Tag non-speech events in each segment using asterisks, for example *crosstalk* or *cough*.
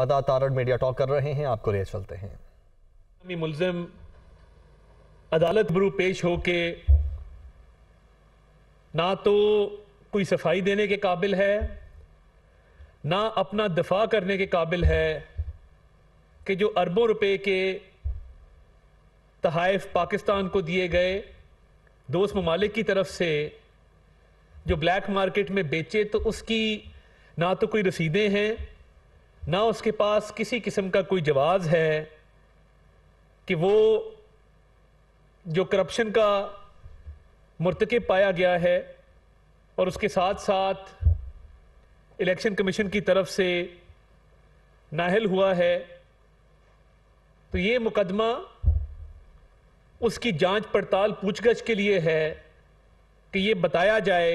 अदा तारण media talk कर रहे हैं आपको ले चलते हैं मुलजिम अदालत ब्रू पेश हो के ना तो कोई सफाई देने के काबिल है ना अपना दफा करने के काबिल है कि जो अरबों रुपए के तहफ पाकिस्तान को दिए गए दोस्त ममालिक की तरफ से जो ब्लैक मार्केट में बेचे तो उसकी ना तो कोई रसीदें हैं ना उसके पास किसी किस्म का कोई जवाब है कि वो जो करप्शन का मरतकब पाया गया है और उसके साथ साथ इलेक्शन कमीशन की तरफ से नाहल हुआ है तो ये मुकदमा उसकी जांच पड़ताल पूछगछ के लिए है कि ये बताया जाए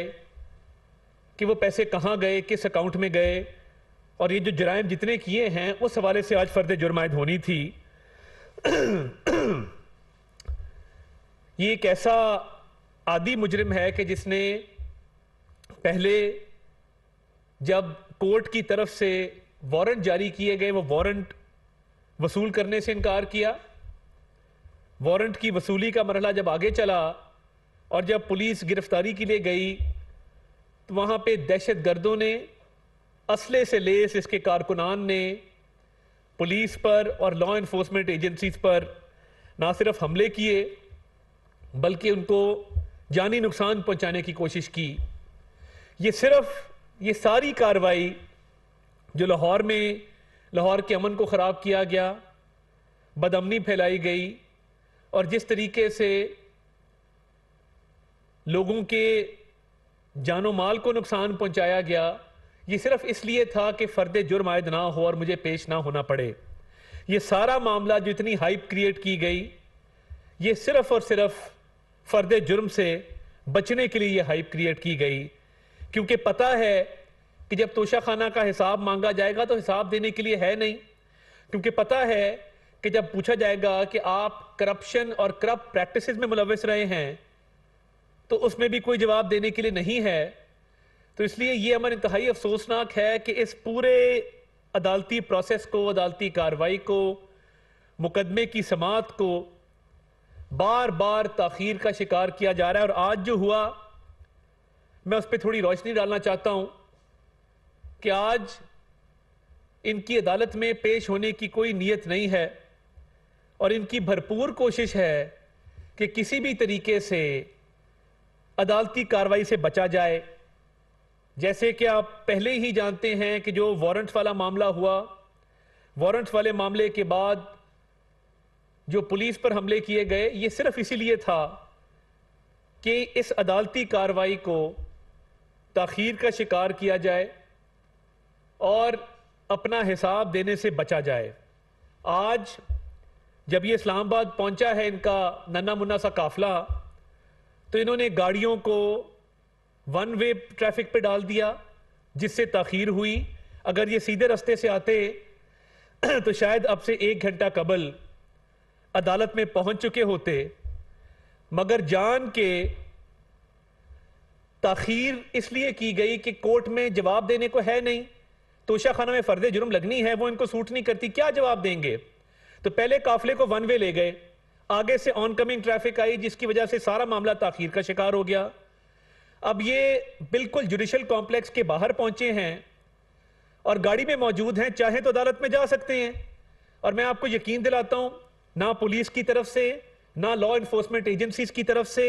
कि वो पैसे कहाँ गए किस अकाउंट में गए और ये जो जराइम जितने किए हैं उस हवाले से आज फर्द जुर्मायद होनी थी ये एक ऐसा आदि मुजरिम है कि जिसने पहले जब कोर्ट की तरफ से वारंट जारी किए गए वो वारंट वसूल करने से इनकार किया वारंट की वसूली का मरहला जब आगे चला और जब पुलिस गिरफ्तारी के लिए गई तो वहाँ पे दहशत गर्दों ने असले से लेस इसके कारकुनान ने पुलिस पर और लॉ इन्फोर्समेंट एजेंसीज पर ना सिर्फ हमले किए बल्कि उनको जानी नुकसान पहुंचाने की कोशिश की ये सिर्फ ये सारी कार्रवाई जो लाहौर में लाहौर के अमन को ख़राब किया गया बदमनी फैलाई गई और जिस तरीके से लोगों के जानो माल को नुकसान पहुंचाया गया ये सिर्फ इसलिए था कि फर्द जुर्म आयद ना हो और मुझे पेश ना होना पड़े ये सारा मामला जो इतनी हाइप क्रिएट की गई ये सिर्फ और सिर्फ फर्द जुर्म से बचने के लिए ये हाइप क्रिएट की गई क्योंकि पता है कि जब तोशाखाना का हिसाब मांगा जाएगा तो हिसाब देने के लिए है नहीं क्योंकि पता है कि जब पूछा जाएगा कि आप करप्शन और करप्ट प्रैक्टिस में मुलविस रहे हैं तो उसमें भी कोई जवाब देने के लिए नहीं है तो इसलिए ये अमर इंतहाई अफसोसनाक है कि इस पूरे अदालती प्रोसेस को अदालती कार्रवाई को मुकदमे की समात को बार बार तखीर का शिकार किया जा रहा है और आज जो हुआ मैं उस पर थोड़ी रोशनी डालना चाहता हूँ कि आज इनकी अदालत में पेश होने की कोई नीयत नहीं है और इनकी भरपूर कोशिश है कि किसी भी तरीके से अदालती कार्रवाई से बचा जाए जैसे कि आप पहले ही जानते हैं कि जो वारंट वाला मामला हुआ वारंट वाले मामले के बाद जो पुलिस पर हमले किए गए ये सिर्फ इसीलिए था कि इस अदालती कार्रवाई को तखीर का शिकार किया जाए और अपना हिसाब देने से बचा जाए आज जब ये इस्लामाबाद पहुंचा है इनका नन्ना मुन्ना सा काफिला तो इन्होंने गाड़ियों को वन वे ट्रैफिक पे डाल दिया जिससे तखीर हुई अगर ये सीधे रास्ते से आते *clears throat* तो शायद अब से एक घंटा कबल अदालत में पहुंच चुके होते मगर जान के तखीर इसलिए की गई कि कोर्ट में जवाब देने को है नहीं तोशा खाना में फर्द जुर्म लगनी है वो इनको सूट नहीं करती क्या जवाब देंगे तो पहले काफले को वन वे ले गए आगे से ऑनकमिंग ट्रैफिक आई जिसकी वजह से सारा मामला ताखीर का शिकार हो गया अब ये बिल्कुल जुडिशल कॉम्प्लेक्स के बाहर पहुंचे हैं और गाड़ी में मौजूद हैं चाहे तो अदालत में जा सकते हैं और मैं आपको यकीन दिलाता हूं ना पुलिस की तरफ से ना लॉ इन्फोर्समेंट एजेंसीज की तरफ से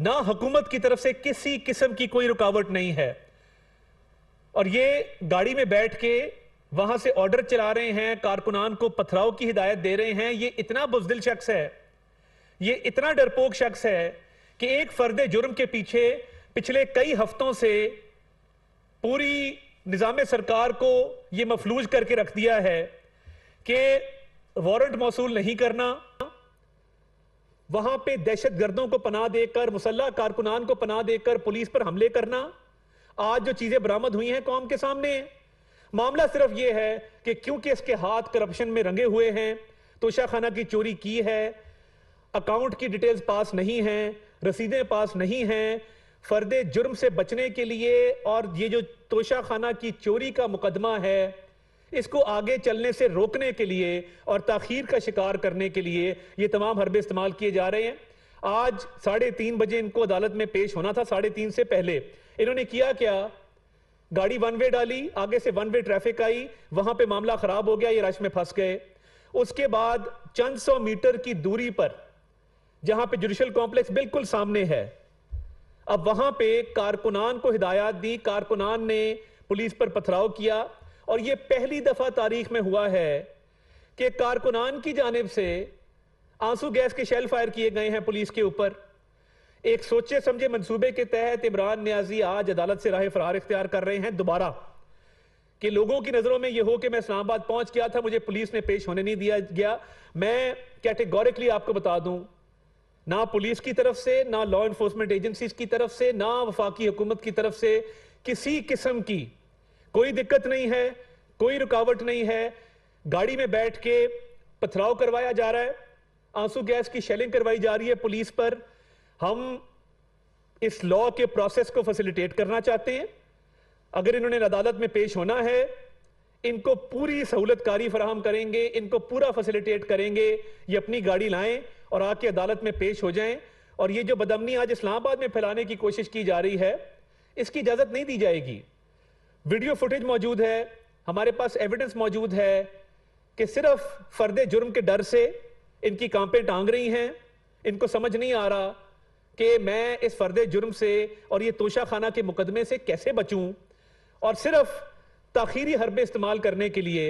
ना हुकूमत की तरफ से किसी किस्म की कोई रुकावट नहीं है और ये गाड़ी में बैठ के वहां से ऑर्डर चला रहे हैं कारकुनान को पथराव की हिदायत दे रहे हैं ये इतना बुजदिल शख्स है ये इतना डरपोक शख्स है कि एक फर्द जुर्म के पीछे पिछले कई हफ्तों से पूरी निज़ाम सरकार को ये मफलूज करके रख दिया है कि वारंट मौसू नहीं करना वहां पे दहशत गर्दों को पना देकर मुसल्ला कारकुनान को पना देकर पुलिस पर हमले करना आज जो चीजें बरामद हुई हैं कौम के सामने मामला सिर्फ यह है कि क्योंकि इसके हाथ करप्शन में रंगे हुए हैं खाना की चोरी की है अकाउंट की डिटेल्स पास नहीं हैं रसीदें पास नहीं हैं फर्द जुर्म से बचने के लिए और ये जो तोशाखाना की चोरी का मुकदमा है इसको आगे चलने से रोकने के लिए और तखीर का शिकार करने के लिए ये तमाम हरबे इस्तेमाल किए जा रहे हैं आज साढ़े तीन बजे इनको अदालत में पेश होना था साढ़े तीन से पहले इन्होंने किया क्या गाड़ी वन वे डाली आगे से वन वे ट्रैफिक आई वहां पे मामला खराब हो गया ये रश में फंस गए उसके बाद चंद सौ मीटर की दूरी पर जहां पे जुडिशियल कॉम्प्लेक्स बिल्कुल सामने है अब वहां पे कारकुनान को हिदायत दी कारकुनान ने पुलिस पर पथराव किया और यह पहली दफा तारीख में हुआ है कि कारकुनान की जानब से आंसू गैस के शेल फायर किए गए हैं पुलिस के ऊपर एक सोचे समझे मंसूबे के तहत इमरान न्याजी आज अदालत से राह फरार इख्तियार कर रहे हैं दोबारा कि लोगों की नजरों में यह हो कि मैं इस्लामाबाद पहुंच गया था मुझे पुलिस ने पेश होने नहीं दिया गया मैं कैटेगोरिकली आपको बता दूं ना पुलिस की तरफ से ना लॉ इन्फोर्समेंट एजेंसी की तरफ से ना वफाकी हुकूमत की तरफ से किसी किस्म की कोई दिक्कत नहीं है कोई रुकावट नहीं है गाड़ी में बैठ के पथराव करवाया जा रहा है आंसू गैस की शेलिंग करवाई जा रही है पुलिस पर हम इस लॉ के प्रोसेस को फैसिलिटेट करना चाहते हैं अगर इन्होंने अदालत में पेश होना है इनको पूरी सहूलतकारी फराहम करेंगे इनको पूरा फैसिलिटेट करेंगे ये अपनी गाड़ी लाएं और आके अदालत में पेश हो जाएं और ये जो बदमनी आज इस्लामाबाद में फैलाने की कोशिश की जा रही है इसकी इजाज़त नहीं दी जाएगी वीडियो फुटेज मौजूद है हमारे पास एविडेंस मौजूद है कि सिर्फ फर्द जुर्म के डर से इनकी कांपें टांग रही हैं इनको समझ नहीं आ रहा कि मैं इस फर्द जुर्म से और ये तोशा खाना के मुकदमे से कैसे बचूं और सिर्फ ताखीरी हरबे इस्तेमाल करने के लिए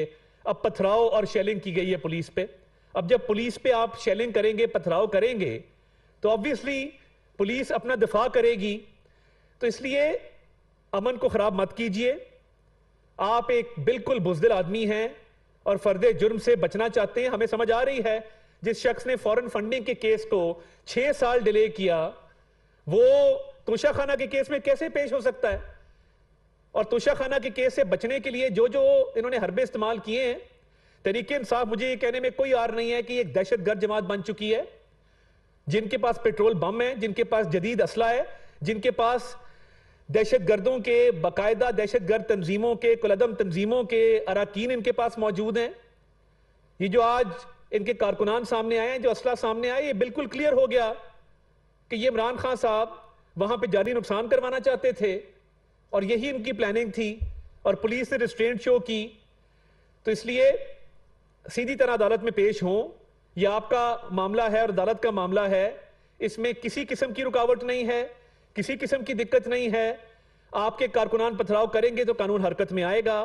अब पथराव और शेलिंग की गई है पुलिस पे अब जब पुलिस पे आप शेलिंग करेंगे पथराव करेंगे तो ऑब्वियसली पुलिस अपना दिफा करेगी तो इसलिए अमन को ख़राब मत कीजिए आप एक बिल्कुल बुजदिल आदमी हैं और फर्द जुर्म से बचना चाहते हैं हमें समझ आ रही है जिस शख्स ने फॉरेन फंडिंग के केस को छह साल डिले किया वो तोशाखाना के केस में कैसे पेश हो सकता है और तोशाखाना के केस से बचने के लिए जो जो इन्होंने हरबे इस्तेमाल किए हैं तरीके इंसाफ मुझे ये कहने में कोई आर नहीं है कि एक दहशत गर्द जमात बन चुकी है जिनके पास पेट्रोल बम है जिनके पास जदीद असला है जिनके पास दहशत गर्दों के बाकायदा दहशत गर्द तनजीमों के कुलदम तनजीमों के अरकान इनके पास मौजूद हैं ये जो आज इनके कारकुनान सामने आए हैं जो असला सामने आए ये बिल्कुल क्लियर हो गया कि ये इमरान खान साहब वहां पर जारी नुकसान करवाना चाहते थे और यही इनकी प्लानिंग थी और पुलिस ने रिस्ट्रेंट शो की तो इसलिए सीधी तरह अदालत में पेश हों यह आपका मामला है और अदालत का मामला है इसमें किसी किस्म की रुकावट नहीं है किसी किस्म की दिक्कत नहीं है आपके कारकुनान पथराव करेंगे तो कानून हरकत में आएगा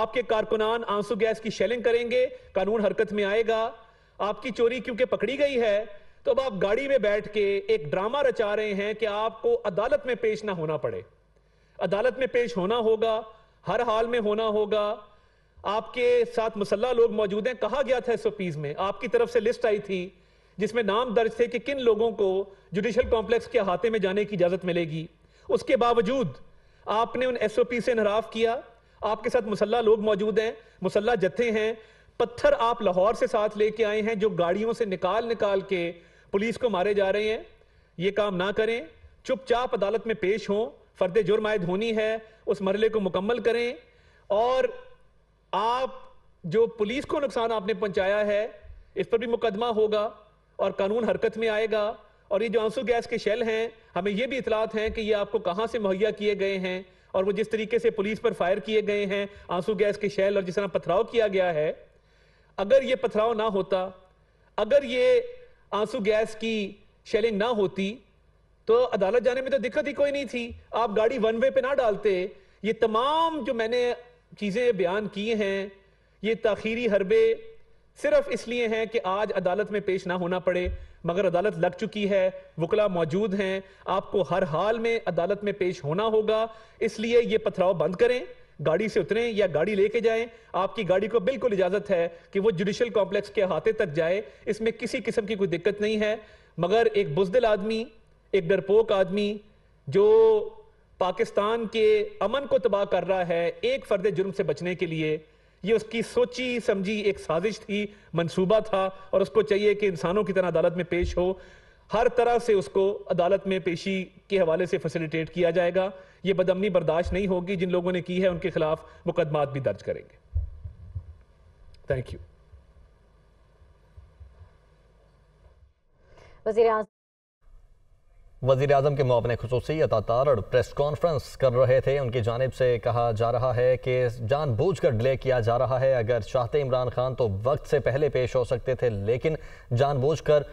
आपके कारकुनान आंसू गैस की शेलिंग करेंगे कानून हरकत में आएगा आपकी चोरी क्योंकि पकड़ी गई है तो अब आप गाड़ी में बैठ के एक ड्रामा रचा रहे हैं कि आपको अदालत में पेश ना होना पड़े अदालत में पेश होना होगा हर हाल में होना होगा आपके साथ मुसल्ला लोग मौजूद हैं कहा गया था एसओपीज में आपकी तरफ से लिस्ट आई थी जिसमें नाम दर्ज थे कि किन लोगों को जुडिशल कॉम्प्लेक्स के अहाते में जाने की इजाजत मिलेगी उसके बावजूद आपने उन एस से इनहराफ किया आपके साथ मुसल्ला लोग मौजूद हैं मुसल्ला जत्थे हैं पत्थर आप लाहौर से साथ लेके आए हैं जो गाड़ियों से निकाल निकाल के पुलिस को मारे जा रहे हैं ये काम ना करें चुपचाप अदालत में पेश हों फर्द जुर्म आयद होनी है उस मरले को मुकम्मल करें और आप जो पुलिस को नुकसान आपने पहुंचाया है इस पर भी मुकदमा होगा और कानून हरकत में आएगा और ये जो आंसू गैस के शेल हैं हमें ये भी इतलात हैं कि ये आपको कहाँ से मुहैया किए गए हैं और वो जिस तरीके से पुलिस पर फायर किए गए हैं आंसू गैस के शेल और जिस तरह पथराव किया गया है अगर ये पथराव ना होता अगर ये आंसू गैस की शेलिंग ना होती तो अदालत जाने में तो दिक्कत ही कोई नहीं थी आप गाड़ी वन वे पे ना डालते ये तमाम जो मैंने चीजें बयान की हैं ये तखीरी हरबे सिर्फ इसलिए हैं कि आज अदालत में पेश ना होना पड़े मगर अदालत लग चुकी है वकला मौजूद हैं आपको हर हाल में अदालत में पेश होना होगा इसलिए ये पथराव बंद करें गाड़ी से उतरें या गाड़ी लेके जाएं आपकी गाड़ी को बिल्कुल इजाजत है कि वो जुडिशल कॉम्प्लेक्स के अहाते तक जाए इसमें किसी किस्म की कोई दिक्कत नहीं है मगर एक बुजदिल आदमी एक डरपोक आदमी जो पाकिस्तान के अमन को तबाह कर रहा है एक फर्द जुर्म से बचने के लिए ये उसकी सोची समझी एक साजिश थी मंसूबा था और उसको चाहिए कि इंसानों की तरह अदालत में पेश हो हर तरह से उसको अदालत में पेशी के हवाले से फैसिलिटेट किया जाएगा ये बदमनी बर्दाश्त नहीं होगी जिन लोगों ने की है उनके खिलाफ मुकदमात भी दर्ज करेंगे थैंक यू वजीर वजीर अजम के मुआवने खसूसियत तारड़ प्रेस कॉन्फ्रेंस कर रहे थे उनकी जानब से कहा जा रहा है कि जान बूझ कर डिले किया जा रहा है अगर चाहते इमरान खान तो वक्त से पहले पेश हो सकते थे लेकिन जान बूझ कर